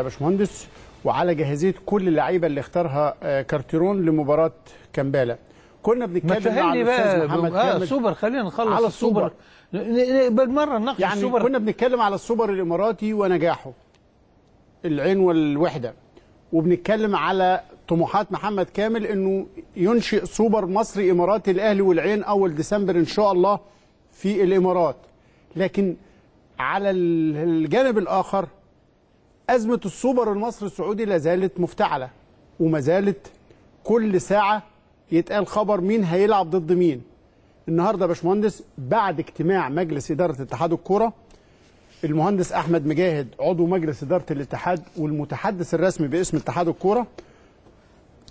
يا باشمهندس وعلى جاهزيه كل اللعيبه اللي اختارها آه، كارتيرون لمباراه كمبالا كنا بنتكلم مع الاستاذ محمد آه سوبر خلينا نخلص على السوبر, السوبر. بالمره نناقش يعني السوبر كنا بنتكلم على السوبر الاماراتي ونجاحه العين والوحده وبنتكلم على طموحات محمد كامل انه ينشئ سوبر مصري اماراتي الاهلي والعين اول ديسمبر ان شاء الله في الامارات لكن على الجانب الاخر أزمة السوبر المصري السعودي لا زالت مفتعلة وما زالت كل ساعة يتقال خبر مين هيلعب ضد مين النهاردة يا باشمهندس بعد اجتماع مجلس إدارة اتحاد الكرة المهندس أحمد مجاهد عضو مجلس إدارة الاتحاد والمتحدث الرسمي باسم اتحاد الكرة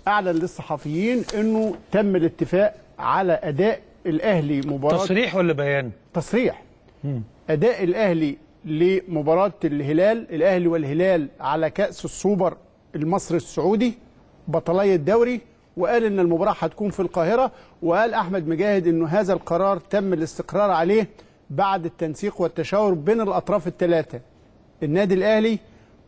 أعلن للصحفيين أنه تم الاتفاق على أداء الأهلي مباراة تصريح ولا بيان؟ تصريح مم. أداء الأهلي لمباراة الهلال الأهلي والهلال على كأس السوبر المصري السعودي بطلي الدوري وقال ان المباراة هتكون في القاهرة وقال أحمد مجاهد انه هذا القرار تم الاستقرار عليه بعد التنسيق والتشاور بين الأطراف الثلاثة النادي الأهلي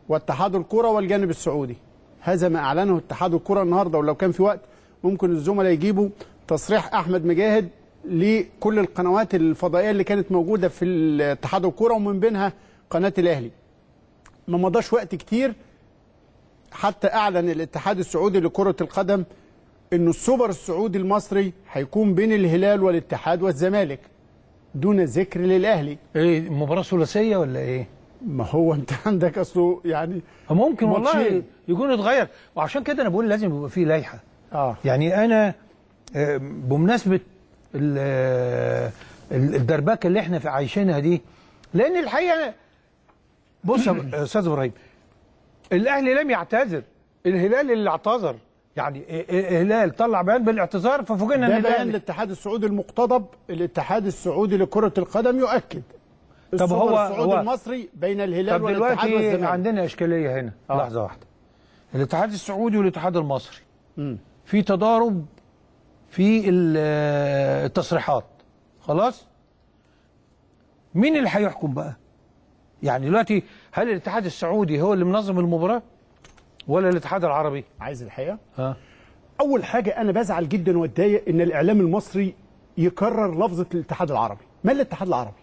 واتحاد الكرة والجانب السعودي هذا ما أعلنه اتحاد الكرة النهاردة ولو كان في وقت ممكن الزملاء يجيبوا تصريح أحمد مجاهد لكل القنوات الفضائيه اللي كانت موجوده في اتحاد الكوره ومن بينها قناه الاهلي ما مضاش وقت كتير حتى اعلن الاتحاد السعودي لكره القدم ان السوبر السعودي المصري هيكون بين الهلال والاتحاد والزمالك دون ذكر للاهلي ايه مباراه ثلاثيه ولا ايه ما هو انت عندك اصله يعني أه، ممكن والله يكون اتغير وعشان كده انا بقول لازم يبقى فيه لائحه اه يعني انا آه، بمناسبه الدربكه اللي احنا عايشينها دي لان الحقيقه بص يا استاذ ابراهيم الاهلي لم يعتذر الهلال اللي اعتذر يعني الهلال طلع بيان بالاعتذار ففوجئنا ان ده بيان الاتحاد السعودي المقتضب الاتحاد السعودي لكره القدم يؤكد طب هو السعودي هو المصري بين الهلال والاتحاد والزمالك عندنا اشكاليه هنا آه. لحظه واحده الاتحاد السعودي والاتحاد المصري م. في تضارب في التصريحات خلاص مين اللي هيحكم بقى يعني دلوقتي هل الاتحاد السعودي هو اللي منظم المباراه ولا الاتحاد العربي عايز الحقيقه ها اول حاجه انا بزعل جدا واتضايق ان الاعلام المصري يكرر لفظه الاتحاد العربي ما الاتحاد العربي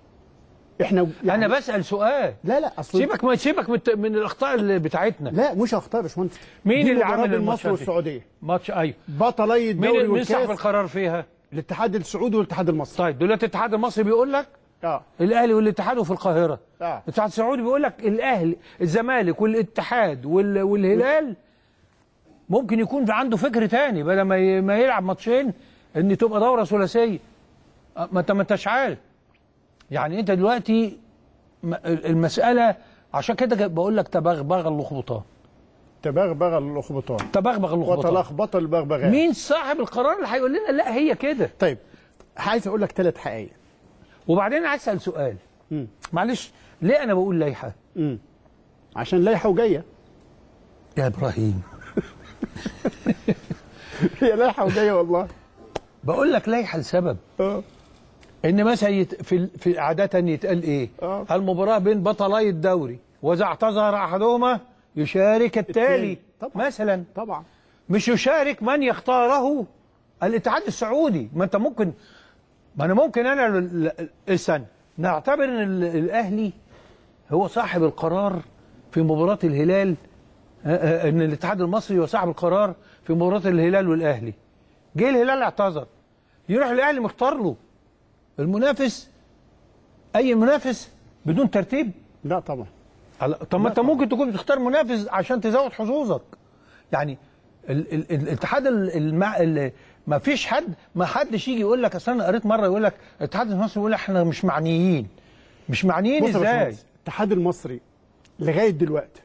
احنا يعني انا بسال سؤال لا لا اصل سيبك ما سيبك من, من الاخطاء اللي بتاعتنا لا مش اخطاء يا باشمهندس مين اللي عمل مصر والسعوديه ماتش ايوه بطلي الدوري مين مين صاحب القرار فيها الاتحاد السعودي والاتحاد المصري طيب دلوقتي الاتحاد المصري بيقول لك اه الاهلي والاتحاد وفي القاهره اه الاتحاد السعودي بيقول لك الاهلي الزمالك والاتحاد وال... والهلال ممكن يكون عنده فكر تاني بدل ما, ي... ما يلعب ماتشين ان تبقى دوره ثلاثيه ما انت ما انتش عارف يعني انت دلوقتي المساله عشان كده بقول لك تبغبغ اللخبطان تبغبغ اللخبطان تبغبغ اللخبطان وتلخبط البغبغان مين صاحب القرار اللي هيقول لنا لا هي كده طيب عايز اقول لك ثلاث حقائق وبعدين عايز اسال سؤال م. معلش ليه انا بقول لايحه عشان لايحه وجايه يا ابراهيم هي لايحه وجايه والله بقول لك لايحه لسبب اه ان مثلا يت... في... في عاده يتقال ايه آه. المباراه بين بطلي الدوري واذا اعتذر احدهما يشارك التالي, طبعا. مثلا طبعا مش يشارك من يختاره الاتحاد السعودي ما انت ممكن ما انا ممكن انا استنى نعتبر ان الاهلي هو صاحب القرار في مباراه الهلال آه، آه، آه، ان الاتحاد المصري هو صاحب القرار في مباراه الهلال والاهلي جه الهلال اعتذر يروح الاهلي مختار له المنافس اي منافس بدون ترتيب لا طبعا طب ما انت ممكن تكون بتختار منافس عشان تزود حظوظك يعني ال ال الاتحاد ال... ما فيش حد ما حدش يجي يقول لك اصل انا قريت مره يقول لك الاتحاد المصري يقول لك احنا مش معنيين مش معنيين ازاي الاتحاد المصري لغايه دلوقتي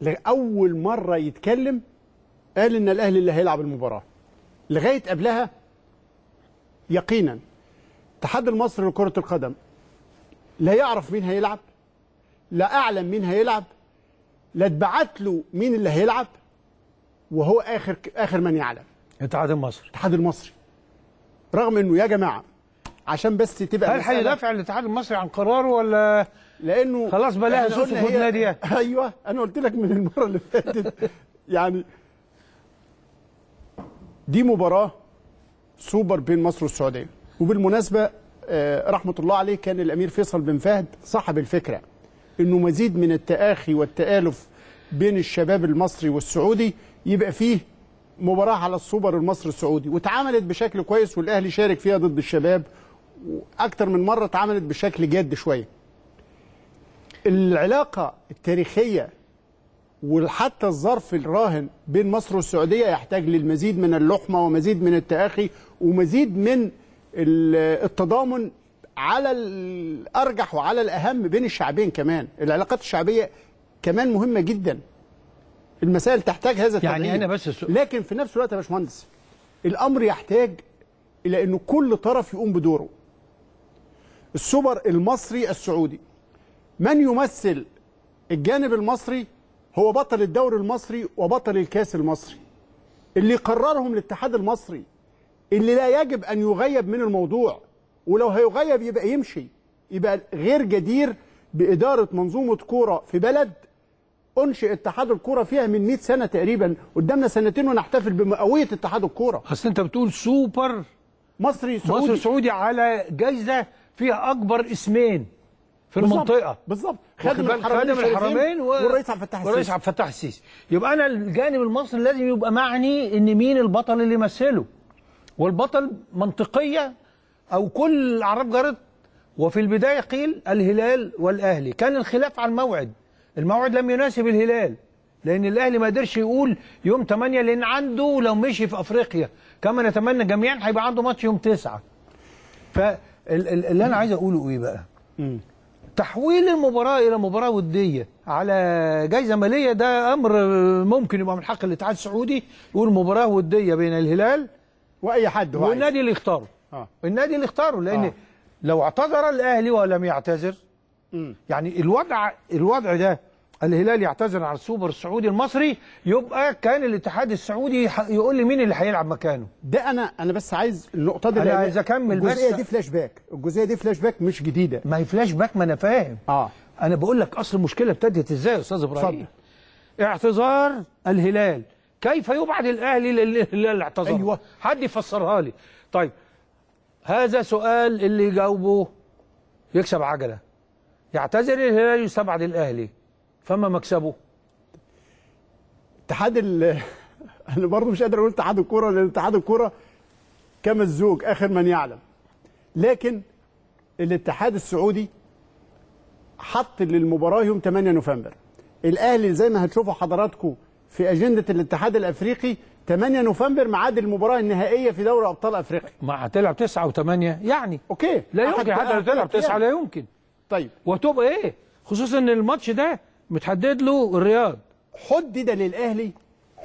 لاول مره يتكلم قال ان الاهلي اللي هيلعب المباراه لغايه قبلها يقينا الاتحاد المصري لكرة القدم لا يعرف مين هيلعب لا أعلم مين هيلعب لا اتبعت له مين اللي هيلعب وهو آخر آخر من يعلم الاتحاد المصري الاتحاد المصري رغم انه يا جماعه عشان بس تبقى هل هيدافع الاتحاد المصري عن قراره ولا لانه خلاص بلاها سوق ناديه يعني؟ ايوه انا قلت لك من المره اللي فاتت يعني دي مباراه سوبر بين مصر والسعوديه وبالمناسبة آه، رحمة الله عليه كان الأمير فيصل بن فهد صاحب الفكرة أنه مزيد من التآخي والتآلف بين الشباب المصري والسعودي يبقى فيه مباراة على السوبر المصري السعودي واتعملت بشكل كويس والأهلي شارك فيها ضد الشباب وأكتر من مرة اتعملت بشكل جاد شوية العلاقة التاريخية وحتى الظرف الراهن بين مصر والسعودية يحتاج للمزيد من اللحمة ومزيد من التآخي ومزيد من التضامن على الارجح وعلى الاهم بين الشعبين كمان العلاقات الشعبيه كمان مهمه جدا المسائل تحتاج هذا التدريب يعني انا بس السؤال. لكن في نفس الوقت يا باشمهندس الامر يحتاج الى انه كل طرف يقوم بدوره السوبر المصري السعودي من يمثل الجانب المصري هو بطل الدوري المصري وبطل الكاس المصري اللي قررهم الاتحاد المصري اللي لا يجب أن يغيب من الموضوع ولو هيغيب يبقى يمشي يبقى غير جدير بإدارة منظومة كورة في بلد انشئ اتحاد الكوره فيها من 100 سنه تقريبا قدامنا سنتين ونحتفل بمئويه اتحاد الكوره اصل انت بتقول سوبر مصري سعودي مصري سعودي على جايزه فيها اكبر اسمين في بالزبط. المنطقه بالظبط خادم الحرمين, خادم الحرمين و... والرئيس عبد الفتاح السيسي والرئيس عبد الفتاح السيسي يبقى انا الجانب المصري لازم يبقى معني ان مين البطل اللي يمثله والبطل منطقية أو كل الأعراب جرت وفي البداية قيل الهلال والأهلي كان الخلاف على الموعد الموعد لم يناسب الهلال لأن الأهلي ما قدرش يقول يوم 8 لأن عنده لو مشي في أفريقيا كما نتمنى جميعا هيبقى عنده ماتش يوم 9 فاللي أنا عايز أقوله إيه بقى؟ تحويل المباراة إلى مباراة ودية على جايزة مالية ده أمر ممكن يبقى من حق الاتحاد السعودي يقول مباراة ودية بين الهلال واي حد هو والنادي اللي اختاره آه. النادي اللي اختاره لان آه. لو اعتذر الاهلي ولم يعتذر م. يعني الوضع الوضع ده الهلال يعتذر عن السوبر السعودي المصري يبقى كان الاتحاد السعودي يقول لي مين اللي هيلعب مكانه ده انا انا بس عايز النقطه دي انا عايز اكمل بس الجزئيه دي فلاش باك الجزئيه دي فلاش باك مش جديده ما هي فلاش باك ما انا فاهم اه انا بقول لك اصل المشكله ابتدت ازاي يا استاذ ابراهيم اتفضل اعتذار الهلال كيف يبعد الاهلي للاعتذار ايوه حد يفسرها لي طيب هذا سؤال اللي يجاوبه يكسب عجله يعتذر الهلال يستبعد الاهلي فما مكسبه اتحاد ال انا برضه مش قادر اقول اتحاد الكوره لان اتحاد الكوره كما الزوج اخر من يعلم لكن الاتحاد السعودي حط للمباراه يوم 8 نوفمبر الاهلي زي ما هتشوفوا حضراتكم في اجنده الاتحاد الافريقي 8 نوفمبر ميعاد المباراه النهائيه في دوري ابطال افريقيا ما هتلعب 9 و8 يعني اوكي لا يمكن حتى لو تلعب 9 يعني. لا يمكن طيب وهتبقى ايه خصوصا ان الماتش ده متحدد له الرياض حدد للاهلي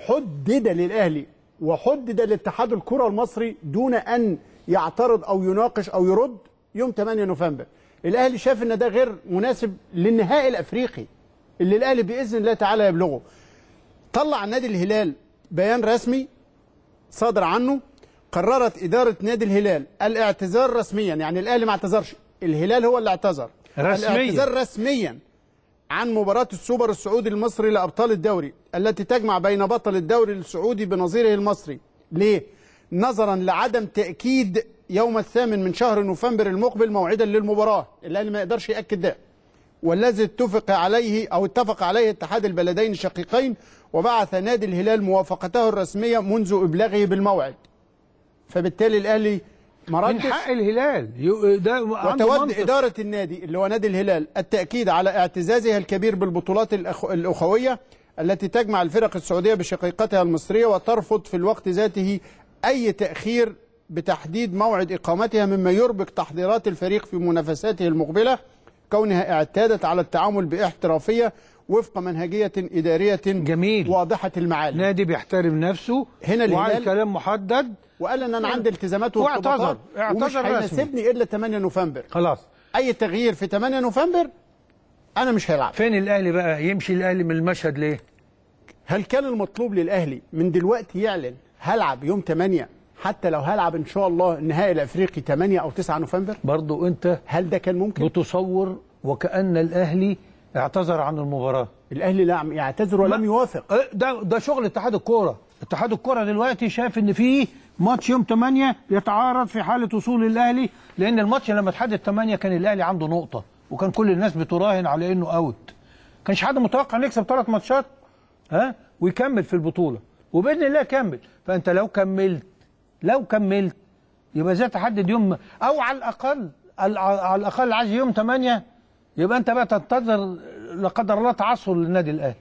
حدد للاهلي وحدد لاتحاد الكره المصري دون ان يعترض او يناقش او يرد يوم 8 نوفمبر الاهلي شاف ان ده غير مناسب للنهائي الافريقي اللي الاهلي باذن الله تعالى يبلغه طلع نادي الهلال بيان رسمي صادر عنه قررت إدارة نادي الهلال الاعتذار رسميا يعني الأهلي ما اعتذرش الهلال هو اللي اعتذر رسميا الاعتذار رسميا عن مباراة السوبر السعودي المصري لأبطال الدوري التي تجمع بين بطل الدوري السعودي بنظيره المصري ليه؟ نظرا لعدم تأكيد يوم الثامن من شهر نوفمبر المقبل موعدا للمباراة الأهلي ما يقدرش يأكد ده والذي اتفق عليه أو اتفق عليه اتحاد البلدين الشقيقين وبعث نادي الهلال موافقته الرسمية منذ إبلاغه بالموعد فبالتالي الأهلي ما من حق الهلال ده وتود إدارة النادي اللي هو نادي الهلال التأكيد على اعتزازها الكبير بالبطولات الأخوية التي تجمع الفرق السعودية بشقيقتها المصرية وترفض في الوقت ذاته أي تأخير بتحديد موعد إقامتها مما يربك تحضيرات الفريق في منافساته المقبلة كونها اعتادت على التعامل باحترافية وفق منهجية إدارية جميل واضحة المعالم نادي بيحترم نفسه هنا وعلى كلام محدد وقال ان انا عندي التزامات واعتذر اعتذر مش هيناسبني الا 8 نوفمبر خلاص اي تغيير في 8 نوفمبر انا مش هلعب فين الاهلي بقى يمشي الاهلي من المشهد ليه هل كان المطلوب للاهلي من دلوقتي يعلن هلعب يوم 8 حتى لو هلعب ان شاء الله النهائي الافريقي 8 او 9 نوفمبر برضو انت هل ده كان ممكن بتصور وكان الاهلي اعتذر عن المباراه الاهلي لا يعتذر ولم يوافق أه، ده ده شغل اتحاد الكوره اتحاد الكوره دلوقتي شايف ان في ماتش يوم 8 يتعارض في حاله وصول الاهلي لان الماتش لما اتحدد 8 كان الاهلي عنده نقطه وكان كل الناس بتراهن على انه اوت كانش حد متوقع انه يكسب ثلاث ماتشات ها ويكمل في البطوله وباذن الله كمل فانت لو كملت لو كملت يبقى ازاي تحدد يوم او على الاقل على الاقل عايز يوم 8 يبقى انت بقى تنتظر لا قدر الله تعثر للنادي الاهلي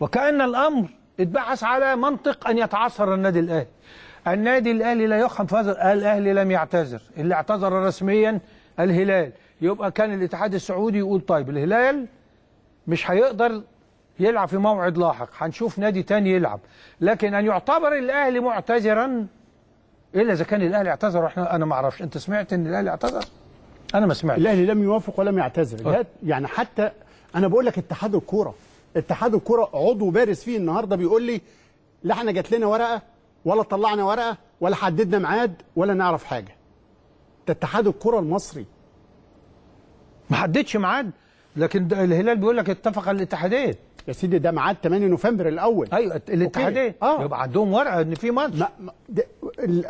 وكان الامر اتبحث على منطق ان يتعثر النادي الاهلي النادي الاهلي لا يخهم في هذا الاهلي لم يعتذر اللي اعتذر رسميا الهلال يبقى كان الاتحاد السعودي يقول طيب الهلال مش هيقدر يلعب في موعد لاحق هنشوف نادي تاني يلعب لكن ان يعتبر الاهلي معتذرا الا اذا كان الاهلي اعتذر احنا انا ما اعرفش انت سمعت ان الاهلي اعتذر انا ما سمعتش الاهلي لم يوافق ولم يعتذر أه. يعني حتى انا بقول لك اتحاد الكوره اتحاد الكوره عضو بارز فيه النهارده بيقول لي لا احنا جات لنا ورقه ولا طلعنا ورقه ولا حددنا ميعاد ولا نعرف حاجه ده اتحاد الكوره المصري ما حددش ميعاد لكن الهلال بيقول لك اتفق الاتحاديه يا سيدي ده ميعاد 8 نوفمبر الاول ايوه الاتحاديه آه. يبقى عندهم ورقه ان في ماتش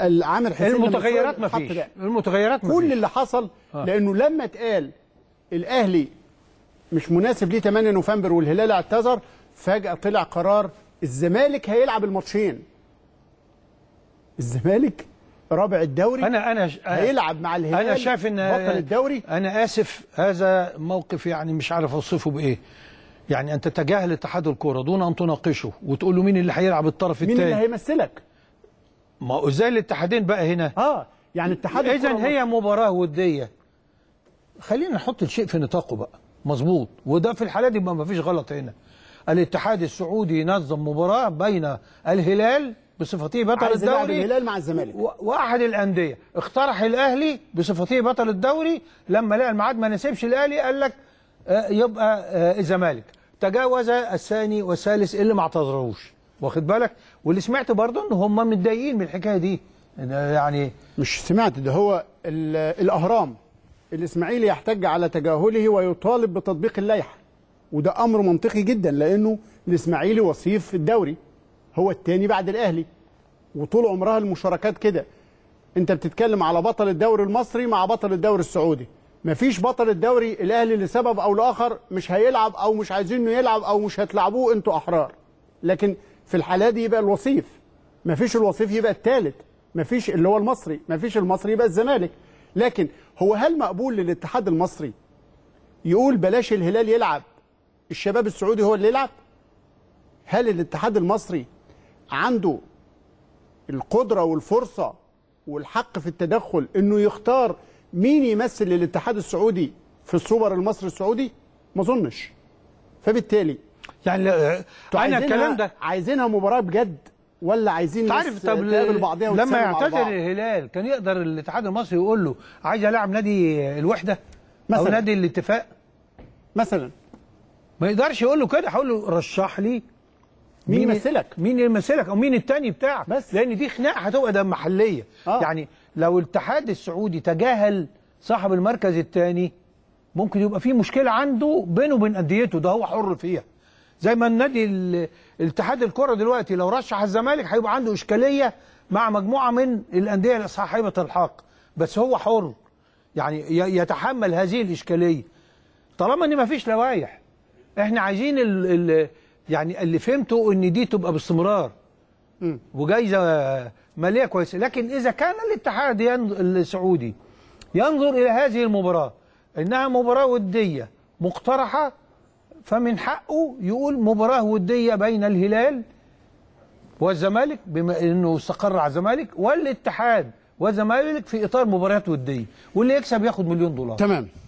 العامر حسين المتغيرات ما فيش المتغيرات ما كل مفيش. اللي حصل آه. لانه لما اتقال الاهلي مش مناسب ليه 8 نوفمبر والهلال اعتذر فجاه طلع قرار الزمالك هيلعب الماتشين الزمالك رابع الدوري انا انا هيلعب مع الهلال انا شايف ان بطل الدوري انا اسف هذا موقف يعني مش عارف اوصفه بايه يعني ان تتجاهل اتحاد الكوره دون ان تناقشه وتقول له مين اللي هيلعب الطرف الثاني مين اللي هيمثلك ما ازاي الاتحادين بقى هنا اه يعني اتحاد اذا هي مباراه وديه خلينا نحط الشيء في نطاقه بقى مظبوط وده في الحاله دي ما فيش غلط هنا الاتحاد السعودي ينظم مباراه بين الهلال بصفته بطل الدوري الهلال مع الزمالك واحد الانديه اقترح الاهلي بصفته بطل الدوري لما لقى الميعاد ما نسيبش الاهلي قال لك آه، يبقى آه، الزمالك تجاوز الثاني والثالث اللي ما اعتذروش واخد بالك واللي سمعت برضه ان هم متضايقين من الحكايه دي يعني مش سمعت ده هو الاهرام الاسماعيلي يحتج على تجاهله ويطالب بتطبيق اللائحه وده امر منطقي جدا لانه الاسماعيلي وصيف في الدوري هو الثاني بعد الاهلي وطول عمرها المشاركات كده انت بتتكلم على بطل الدوري المصري مع بطل الدوري السعودي مفيش بطل الدوري الاهلي لسبب او لاخر مش هيلعب او مش عايزينه يلعب او مش هتلعبوه انتوا احرار لكن في الحالة دي يبقى الوصيف ما فيش الوصيف يبقى الثالث ما فيش اللي هو المصري ما فيش المصري يبقى الزمالك لكن هو هل مقبول للاتحاد المصري يقول بلاش الهلال يلعب الشباب السعودي هو اللي يلعب هل الاتحاد المصري عنده القدرة والفرصة والحق في التدخل انه يختار مين يمثل الاتحاد السعودي في السوبر المصري السعودي ما اظنش فبالتالي يعني آه، انا الكلام ده عايزينها مباراه بجد ولا عايزين تعرف طب لما يعتذر الهلال كان يقدر الاتحاد المصري يقول له عايز العب نادي الوحده مثلا او نادي الاتفاق مثلا ما يقدرش يقول له كده هقول له رشح لي مين يمثلك مين يمثلك او مين التاني بتاعك بس لان دي خناقه هتبقى ده محليه آه. يعني لو الاتحاد السعودي تجاهل صاحب المركز الثاني ممكن يبقى في مشكله عنده بينه وبين انديته ده هو حر فيها زي ما النادي الاتحاد الكره دلوقتي لو رشح الزمالك هيبقى عنده اشكاليه مع مجموعه من الانديه صاحبه الحق بس هو حر يعني يتحمل هذه الاشكاليه طالما ان مفيش لوائح احنا عايزين الـ الـ يعني اللي فهمته ان دي تبقى باستمرار وجايزه ماليه كويسه لكن اذا كان الاتحاد السعودي ينظر الى هذه المباراه انها مباراه وديه مقترحه فمن حقه يقول مباراة ودية بين الهلال والزمالك بما انه استقر على الزمالك والاتحاد والزمالك في اطار مباريات وديه واللي يكسب ياخد مليون دولار تمام